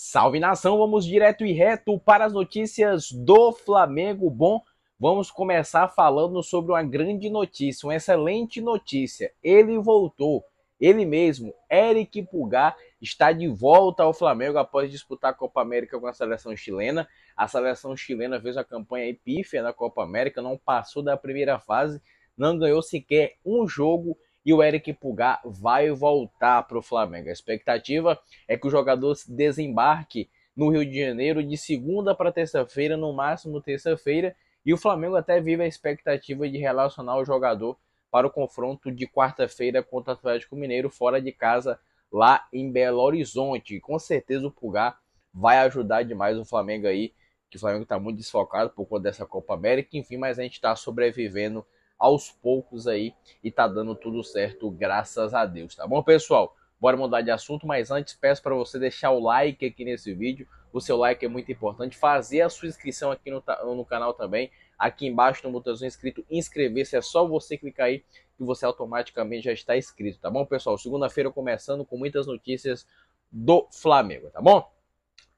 Salve nação, vamos direto e reto para as notícias do Flamengo. Bom, vamos começar falando sobre uma grande notícia, uma excelente notícia. Ele voltou, ele mesmo, Eric Pulgar, está de volta ao Flamengo após disputar a Copa América com a seleção chilena. A seleção chilena fez a campanha epífia na Copa América, não passou da primeira fase, não ganhou sequer um jogo e o Eric Pulgar vai voltar para o Flamengo. A expectativa é que o jogador desembarque no Rio de Janeiro de segunda para terça-feira, no máximo terça-feira, e o Flamengo até vive a expectativa de relacionar o jogador para o confronto de quarta-feira contra o Atlético Mineiro fora de casa lá em Belo Horizonte. Com certeza o Pulgar vai ajudar demais o Flamengo aí, que o Flamengo está muito desfocado por conta dessa Copa América, enfim, mas a gente está sobrevivendo aos poucos aí e tá dando tudo certo, graças a Deus, tá bom, pessoal? Bora mudar de assunto, mas antes peço para você deixar o like aqui nesse vídeo. O seu like é muito importante. Fazer a sua inscrição aqui no, no canal também. Aqui embaixo no botãozinho inscrito, inscrever-se. É só você clicar aí que você automaticamente já está inscrito, tá bom, pessoal? Segunda-feira começando com muitas notícias do Flamengo, tá bom?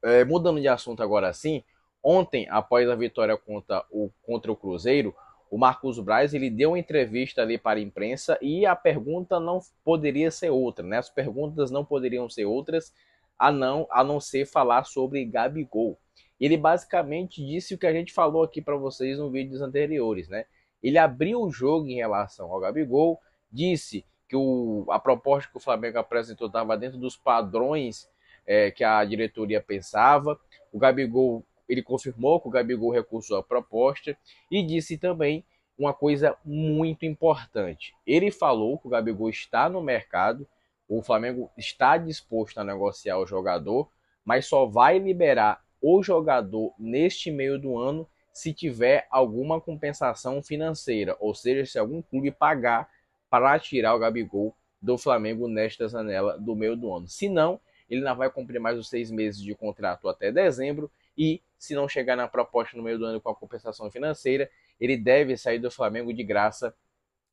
É, mudando de assunto agora sim, ontem, após a vitória contra o, contra o Cruzeiro, o Marcos Braz ele deu uma entrevista ali para a imprensa e a pergunta não poderia ser outra, né? As perguntas não poderiam ser outras a não a não ser falar sobre Gabigol. Ele basicamente disse o que a gente falou aqui para vocês no vídeos anteriores, né? Ele abriu o jogo em relação ao Gabigol, disse que o, a proposta que o Flamengo apresentou estava dentro dos padrões é, que a diretoria pensava. O Gabigol ele confirmou que o Gabigol recusou a proposta e disse também uma coisa muito importante. Ele falou que o Gabigol está no mercado, o Flamengo está disposto a negociar o jogador, mas só vai liberar o jogador neste meio do ano se tiver alguma compensação financeira, ou seja, se algum clube pagar para tirar o Gabigol do Flamengo nesta janela do meio do ano. Se não, ele não vai cumprir mais os seis meses de contrato até dezembro e se não chegar na proposta no meio do ano com a compensação financeira, ele deve sair do Flamengo de graça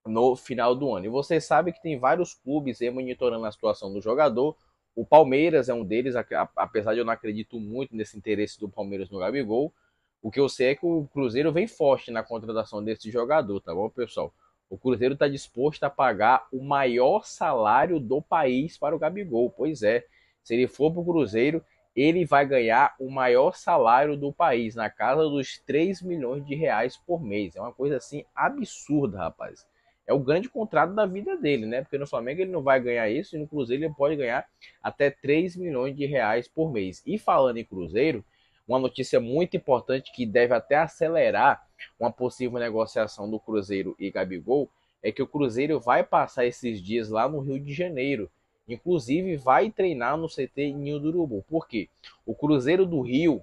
no final do ano. E você sabe que tem vários clubes monitorando a situação do jogador. O Palmeiras é um deles, apesar de eu não acredito muito nesse interesse do Palmeiras no Gabigol. O que eu sei é que o Cruzeiro vem forte na contratação desse jogador, tá bom, pessoal? O Cruzeiro está disposto a pagar o maior salário do país para o Gabigol. Pois é, se ele for para o Cruzeiro, ele vai ganhar o maior salário do país, na casa dos 3 milhões de reais por mês. É uma coisa assim absurda, rapaz. É o grande contrato da vida dele, né? Porque no Flamengo ele não vai ganhar isso e no Cruzeiro ele pode ganhar até 3 milhões de reais por mês. E falando em Cruzeiro, uma notícia muito importante que deve até acelerar uma possível negociação do Cruzeiro e Gabigol é que o Cruzeiro vai passar esses dias lá no Rio de Janeiro Inclusive, vai treinar no CT Ninho do Urubu. Por quê? O Cruzeiro do Rio,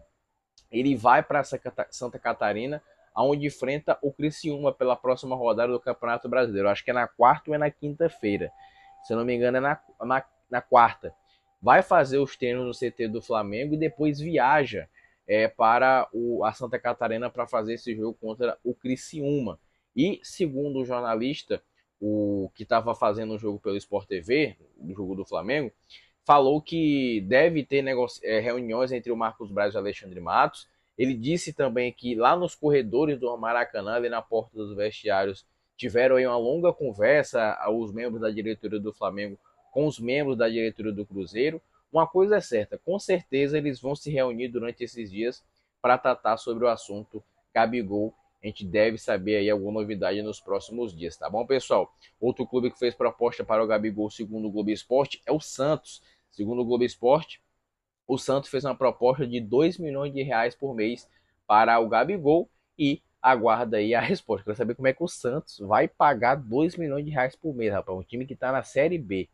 ele vai para Santa Catarina, onde enfrenta o Criciúma pela próxima rodada do Campeonato Brasileiro. Acho que é na quarta ou é na quinta-feira. Se eu não me engano, é na, na, na quarta. Vai fazer os treinos no CT do Flamengo e depois viaja é, para o, a Santa Catarina para fazer esse jogo contra o Criciúma. E, segundo o jornalista o que estava fazendo o jogo pelo Sport TV, o jogo do Flamengo, falou que deve ter é, reuniões entre o Marcos Braz e o Alexandre Matos. Ele disse também que lá nos corredores do Maracanã, ali na porta dos vestiários, tiveram aí uma longa conversa os membros da diretoria do Flamengo com os membros da diretoria do Cruzeiro. Uma coisa é certa, com certeza eles vão se reunir durante esses dias para tratar sobre o assunto Gabigol a gente deve saber aí alguma novidade nos próximos dias, tá bom, pessoal? Outro clube que fez proposta para o Gabigol, segundo o Globo Esporte, é o Santos. Segundo o Globo Esporte, o Santos fez uma proposta de 2 milhões de reais por mês para o Gabigol e aguarda aí a resposta. Quero saber como é que o Santos vai pagar 2 milhões de reais por mês, rapaz. Um time que está na Série B.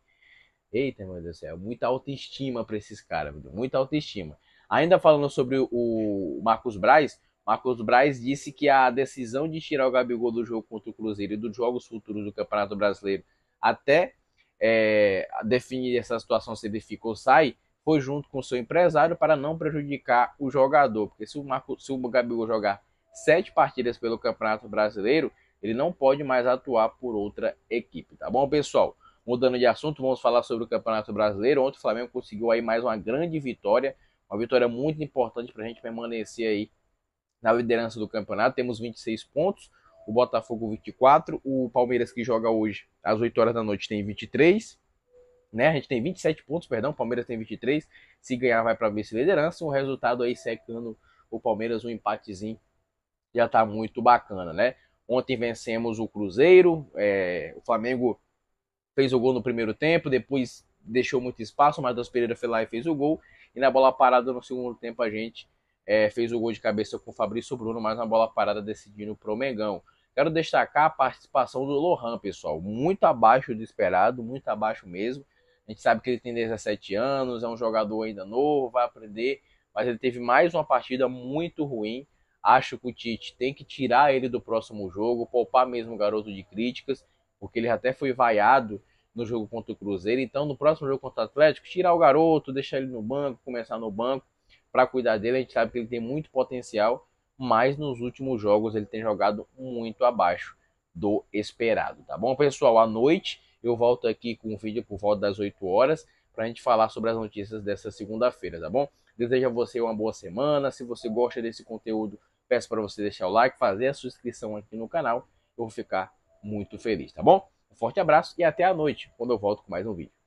Eita, meu Deus do céu. Muita autoestima para esses caras, muita autoestima. Ainda falando sobre o Marcos Braz, Marcos Braz disse que a decisão de tirar o Gabigol do jogo contra o Cruzeiro e dos jogos futuros do Campeonato Brasileiro até é, definir essa situação se ele fica ou sai foi junto com seu empresário para não prejudicar o jogador, porque se o, Marco, se o Gabigol jogar sete partidas pelo Campeonato Brasileiro, ele não pode mais atuar por outra equipe, tá bom, pessoal? Mudando de assunto, vamos falar sobre o Campeonato Brasileiro. Ontem o Flamengo conseguiu aí mais uma grande vitória, uma vitória muito importante para a gente permanecer aí na liderança do campeonato. Temos 26 pontos, o Botafogo 24, o Palmeiras que joga hoje às 8 horas da noite tem 23. Né? A gente tem 27 pontos, perdão, o Palmeiras tem 23. Se ganhar vai para vice-liderança, um resultado aí secando o Palmeiras, um empatezinho já está muito bacana, né? Ontem vencemos o Cruzeiro, é, o Flamengo fez o gol no primeiro tempo, depois deixou muito espaço, mas Matheus Pereira foi lá e fez o gol. E na bola parada no segundo tempo a gente é, fez o gol de cabeça com o Fabrício Bruno, mais uma bola parada decidindo para o Mengão. Quero destacar a participação do Lohan, pessoal. Muito abaixo do esperado, muito abaixo mesmo. A gente sabe que ele tem 17 anos, é um jogador ainda novo, vai aprender, mas ele teve mais uma partida muito ruim. Acho que o Tite tem que tirar ele do próximo jogo, poupar mesmo o garoto de críticas, porque ele até foi vaiado no jogo contra o Cruzeiro. Então, no próximo jogo contra o Atlético, tirar o garoto, deixar ele no banco, começar no banco, para cuidar dele. A gente sabe que ele tem muito potencial, mas nos últimos jogos ele tem jogado muito abaixo do esperado, tá bom, pessoal? À noite eu volto aqui com o um vídeo por volta das 8 horas para a gente falar sobre as notícias dessa segunda-feira, tá bom? Desejo a você uma boa semana. Se você gosta desse conteúdo, peço para você deixar o like, fazer a sua inscrição aqui no canal. Eu vou ficar muito feliz, tá bom? Um forte abraço e até a noite, quando eu volto com mais um vídeo.